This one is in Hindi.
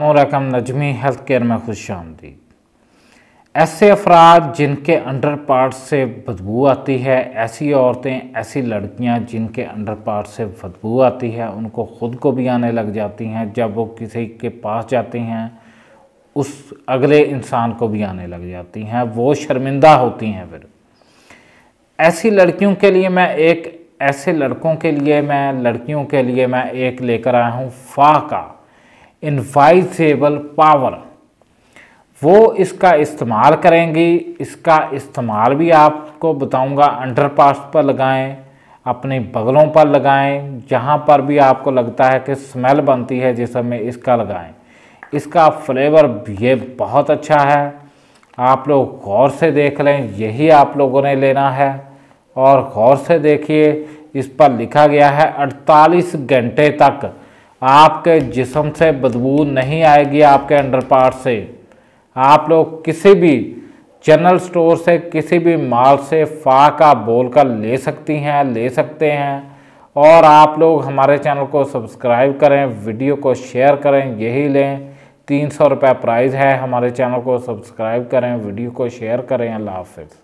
रकम नजमी हेल्थ केयर में खुश आमदी ऐसे अफराद जिनके अंडर पार्ट से बदबू आती है ऐसी औरतें ऐसी लड़कियां जिनके अंडर पार्ट से बदबू आती है उनको ख़ुद को भी आने लग जाती हैं जब वो किसी के पास जाती हैं उस अगले इंसान को भी आने लग जाती हैं वो शर्मिंदा होती हैं फिर ऐसी लड़कियों के लिए मैं एक ऐसे लड़कों के लिए मैं लड़कियों के लिए मैं एक लेकर आया हूँ फा का इन्वाइसेबल पावर वो इसका इस्तेमाल करेंगी इसका इस्तेमाल भी आपको बताऊंगा अंडरपास पर लगाएं अपने बगलों पर लगाएं जहां पर भी आपको लगता है कि स्मेल बनती है जिस समय इसका लगाएं इसका फ्लेवर ये बहुत अच्छा है आप लोग गौर से देख लें यही आप लोगों ने लेना है और गौर से देखिए इस पर लिखा गया है 48 घंटे तक आपके जिसम से बदबू नहीं आएगी आपके अंडर पार्ट से आप लोग किसी भी जनरल स्टोर से किसी भी माल से फाका बोल कर ले सकती हैं ले सकते हैं और आप लोग हमारे चैनल को सब्सक्राइब करें वीडियो को शेयर करें यही लें तीन सौ रुपये प्राइज़ है हमारे चैनल को सब्सक्राइब करें वीडियो को शेयर करें अल्लाह हाफिज़